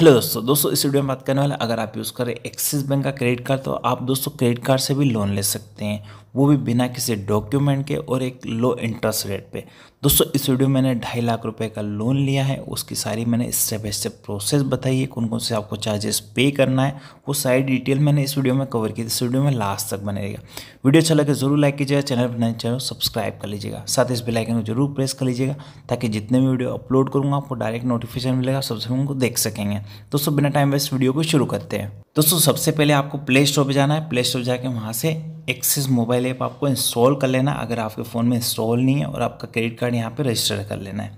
hello दोस्तों दोस्तों इस वीडियो में बात करने वाला अगर आप यूज़ करें एक्सिस बैंक का क्रेडिट कार्ड तो आप दोस्तों क्रेडिट कार्ड से भी लोन ले सकते हैं वो भी बिना किसी डॉक्यूमेंट के और एक लो इंटरेस्ट रेट पे दोस्तों इस वीडियो में मैंने ढाई लाख रुपए का लोन लिया है उसकी सारी मैंने स्टेप बाई स्टेप प्रोसेस बताई है कौन कौन से आपको चार्जेस पे करना है वो सारी डिटेल मैंने इस वीडियो में कवर की इस वीडियो में लास्ट तक बने रहेगा वीडियो अच्छा लगे जरूर लाइक कीजिएगा चैनल पर नए चैनल सब्सक्राइब कर लीजिएगा साथ इस बेलाइकन को जरूर प्रेस कर लीजिएगा ताकि जितने भी वीडियो अपलोड करूँगा आपको डायरेक्ट नोटिफिकेशन मिलेगा सबसे उनको देख सकेंगे दोस्तों बिना टाइम वेस्ट वीडियो को शुरू करते हैं दोस्तों सबसे पहले आपको प्ले स्टोर पर जाना है प्ले स्टोर जाके वहाँ से एक्सिस मोबाइल ऐप आपको इंस्टॉल कर लेना अगर आपके फ़ोन में इंस्टॉल नहीं है और आपका क्रेडिट कार्ड यहाँ पर रजिस्टर कर लेना है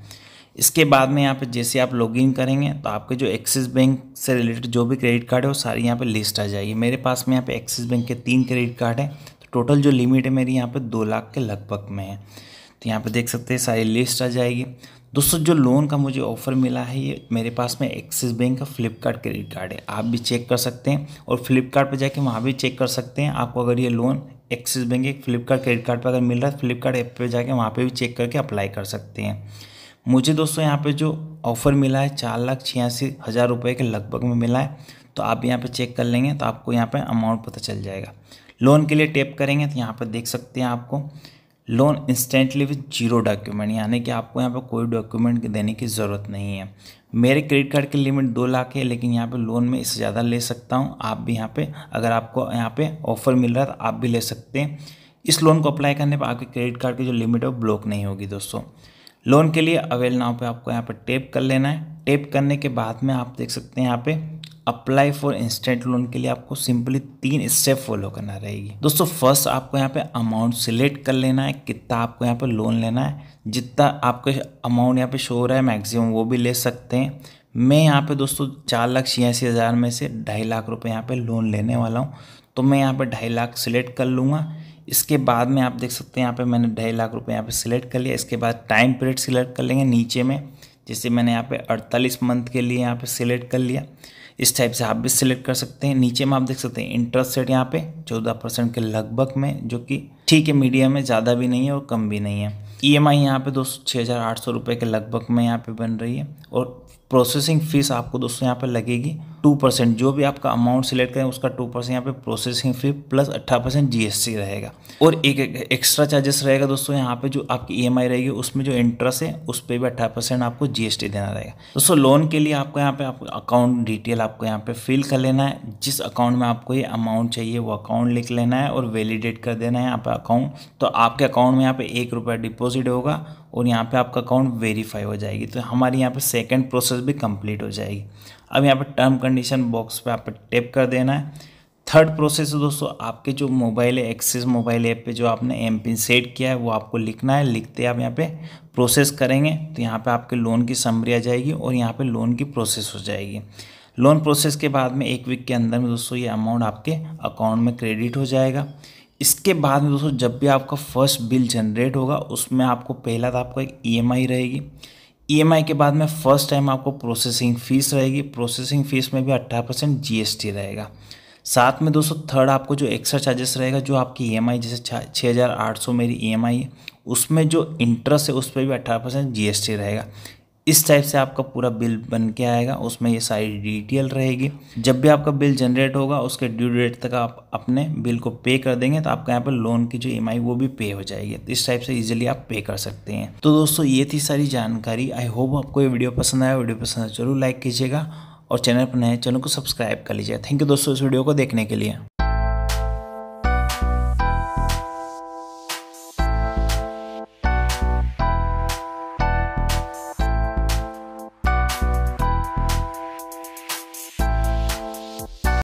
इसके बाद में यहाँ पे जैसे आप लॉगिन करेंगे तो आपके जो एक्सिस बैंक से रिलेटेड जो भी क्रेडिट कार्ड है वो सारी यहाँ पे लिस्ट आ जाएगी मेरे पास में यहाँ पे एक्सिस बैंक के तीन क्रेडिट कार्ड हैं तो टोटल जो लिमिट है मेरी यहाँ पे दो लाख के लगभग में है तो यहाँ पे देख सकते हैं सारी लिस्ट आ जाएगी दोस्तों जो लोन का मुझे ऑफ़र मिला है ये मेरे पास में एक्सिस बैंक का फ्लिपकार्ट क्रेडिट कार्ड है आप भी चेक कर सकते हैं और फ्लिपकार्ट पर जाके वहाँ भी चेक कर सकते हैं आपको अगर ये लोन एक्सिस बैंक के फ्लिपकार्ट क्रेडिट कार्ड पर अगर मिल रहा है फ्लिपकार्ट ऐप पर जाके वहाँ पर भी चेक करके अप्लाई कर सकते हैं मुझे दोस्तों यहाँ पर जो ऑफ़र मिला है चार लाख छियासी हज़ार रुपये के लगभग में मिला है तो आप यहाँ पे चेक कर लेंगे तो आपको यहाँ पे अमाउंट पता चल जाएगा लोन के लिए टैप करेंगे तो यहाँ पर देख सकते हैं आपको loan instantly with zero document यानी कि आपको यहाँ पर कोई डॉक्यूमेंट देने की ज़रूरत नहीं है मेरे क्रेडिट कार्ड की लिमिट दो लाख है लेकिन यहाँ पे लोन में इससे ज़्यादा ले सकता हूँ आप भी यहाँ पे अगर आपको यहाँ पे ऑफ़र मिल रहा है तो आप भी ले सकते हैं इस लोन को अप्लाई करने पर आपके क्रेडिट कार्ड की जो लिमिट है वो ब्लॉक नहीं होगी दोस्तों लोन के लिए अवेल नाव पे आपको यहाँ पर टेप कर लेना है टैप करने के बाद में आप देख सकते हैं यहाँ पे अप्लाई फॉर इंस्टेंट लोन के लिए आपको सिंपली तीन स्टेप फॉलो करना रहेगी दोस्तों फर्स्ट आपको यहाँ पे अमाउंट सिलेक्ट कर लेना है कितना आपको यहाँ पे लोन लेना है जितना आपके अमाउंट यहाँ पे शो हो रहा है मैक्सिमम वो भी ले सकते हैं मैं यहाँ पे दोस्तों चार लाख छियासी हज़ार में से ढाई लाख रुपए यहाँ पे लोन लेने वाला हूँ तो मैं यहाँ पे ढाई लाख सिलेक्ट कर लूँगा इसके बाद में आप देख सकते हैं यहाँ पे मैंने ढाई लाख रुपए यहाँ पे सिलेक्ट कर लिया इसके बाद टाइम पीरियड सिलेक्ट कर लेंगे नीचे में जैसे मैंने यहाँ पे 48 मंथ के लिए यहाँ पे सिलेक्ट कर लिया इस टाइप से आप भी सिलेक्ट कर सकते हैं नीचे में आप देख सकते हैं इंटरेस्ट रेट यहाँ पे 14 परसेंट के लगभग में जो कि ठीक है मीडियम में ज़्यादा भी नहीं है और कम भी नहीं है ई एम आई यहाँ पर दो छः हज़ार आठ सौ रुपये के लगभग में यहाँ पर बन रही है और प्रोसेसिंग फीस आपको दोस्तों यहाँ पे लगेगी टू परसेंट जो भी आपका अमाउंट सिलेक्ट करें उसका टू परसेंट यहाँ पे प्रोसेसिंग फी प्लस अट्ठारह परसेंट जीएसटी रहेगा और एक, एक एक्स्ट्रा चार्जेस रहेगा दोस्तों यहाँ पे जो आपकी ईएमआई e रहेगी उसमें जो इंटरेस्ट है उस पर भी अट्ठारह परसेंट आपको जीएसटी देना रहेगा दोस्तों लोन के लिए आपको यहाँ पे आपको अकाउंट डिटेल आपको यहाँ पे फिल कर लेना है जिस अकाउंट में आपको ये अमाउंट चाहिए वो अकाउंट लिख लेना है और वैलिडेट कर देना है यहाँ पे अकाउंट तो आपके अकाउंट में यहाँ पे एक रुपया डिपॉजिट होगा और यहाँ पे आपका अकाउंट वेरीफाई हो जाएगी तो हमारी यहाँ पे सेकंड प्रोसेस भी कंप्लीट हो जाएगी अब यहाँ पे टर्म कंडीशन बॉक्स पे आप टेप कर देना है थर्ड प्रोसेस दोस्तों आपके जो मोबाइल है एक्सेस मोबाइल ऐप पे जो आपने एम पिन सेट किया है वो आपको लिखना है लिखते आप यहाँ पे प्रोसेस करेंगे तो यहाँ पे आपके लोन की समरी आ जाएगी और यहाँ पे लोन की प्रोसेस हो जाएगी लोन प्रोसेस के बाद में एक वीक के अंदर में दोस्तों ये अमाउंट आपके अकाउंट में क्रेडिट हो जाएगा इसके बाद में दोस्तों जब भी आपका फर्स्ट बिल जनरेट होगा उसमें आपको पहला तो आपका एक ई e रहेगी ई e के बाद में फर्स्ट टाइम आपको प्रोसेसिंग फ़ीस रहेगी प्रोसेसिंग फ़ीस में भी अट्ठारह परसेंट जी रहेगा साथ में दोस्तों थर्ड आपको जो एक्स्ट्रा चार्जेस रहेगा जो आपकी ई e जैसे छः हज़ार आठ सौ मेरी ई है उसमें जो इंटरेस्ट है उस पर भी अट्ठारह परसेंट जी रहेगा इस टाइप से आपका पूरा बिल बन के आएगा उसमें ये सारी डिटेल रहेगी जब भी आपका बिल जनरेट होगा उसके ड्यू डेट तक आप अपने बिल को पे कर देंगे तो आपका यहाँ पर लोन की जो ई e वो भी पे हो जाएगी तो इस टाइप से इजीली आप पे कर सकते हैं तो दोस्तों ये थी सारी जानकारी आई होप आपको ये वीडियो पसंद आया वीडियो पसंद आया जरूर लाइक कीजिएगा और चैनल पर नए चैनल को सब्सक्राइब कर लीजिए थैंक यू दोस्तों इस वीडियो को देखने के लिए